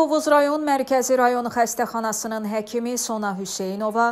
Tovuz rayon Mərkəzi rayon xəstəxanasının həkimi Sona Hüseynova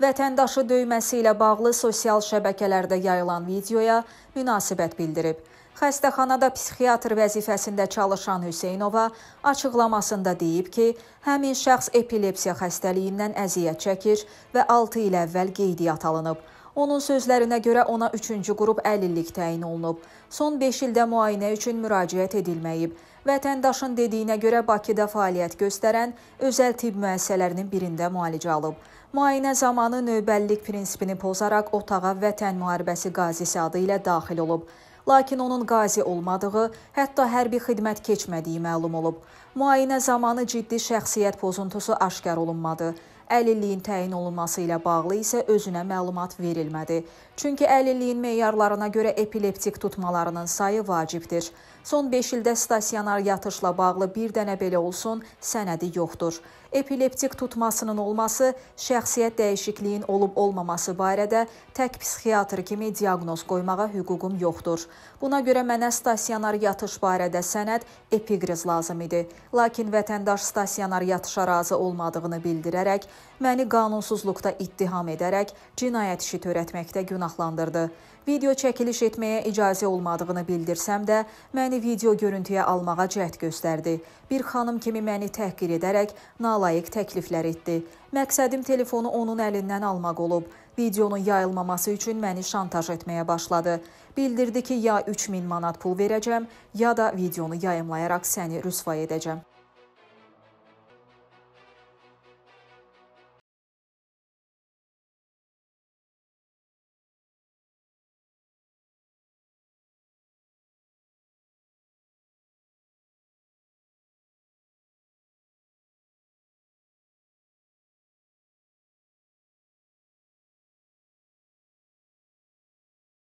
vətəndaşı döyməsi ilə bağlı sosial şəbəkələrdə yayılan videoya münasibət bildirib. Xəstəxanada psixiatr vəzifəsində çalışan Hüseynova açıqlamasında deyib ki, həmin şəxs epilepsiya xəstəliyindən əziyyət çəkir və 6 il əvvəl qeydiyyat alınıb. Onun sözlərinə görə ona üçüncü qrup əlillik təyin olunub. Son 5 ildə müayinə üçün müraciət edilməyib. Vətəndaşın dediyinə görə Bakıda fəaliyyət göstərən özəl tibb müəssisələrinin birində müalicə alıb. Müayinə zamanı növbəllik prinsipini pozaraq otağa Vətən müharibəsi qazisi adı ilə daxil olub lakin onun qazi olmadığı, hətta hərbi xidmət keçmədiyi məlum olub. Müayinə zamanı ciddi şəxsiyyət pozuntusu aşkar olunmadı. Əlilliyin təyin olunması ilə bağlı isə özünə məlumat verilmədi. Çünki əlilliyin meyarlarına görə epileptik tutmalarının sayı vacibdir. Son 5 ildə stasionar yatışla bağlı bir dənə belə olsun sənədi yoxdur. Epileptik tutmasının olması şəxsiyyət dəyişikliyin olub-olmaması barədə tək psixiatr kimi diaqnoz qoymağa hüququm yoxdur. Buna görə mənə stasionar yatış barədə sənəd epiqriz lazım idi. Lakin vətəndaş stasionar yatışa razı olmadığını bildirərək məni qanunsuzluqda ittiham edərək cinayət işi törətməkdə günahlandırdı. Video çəkiliş etməyə icazə olmadığını bildirsəm də, məni məni video görüntüyə almağa cəhd göstərdi. Bir xanım kimi məni təhqir edərək nalayiq təkliflər etdi. Məqsədim telefonu onun əlindən almaq olub. Videonun yayılmaması üçün məni şantaj etməyə başladı. Bildirdi ki, ya 3000 manat pul verəcəm, ya da videonu yayımlayaraq səni rüsvay edəcəm.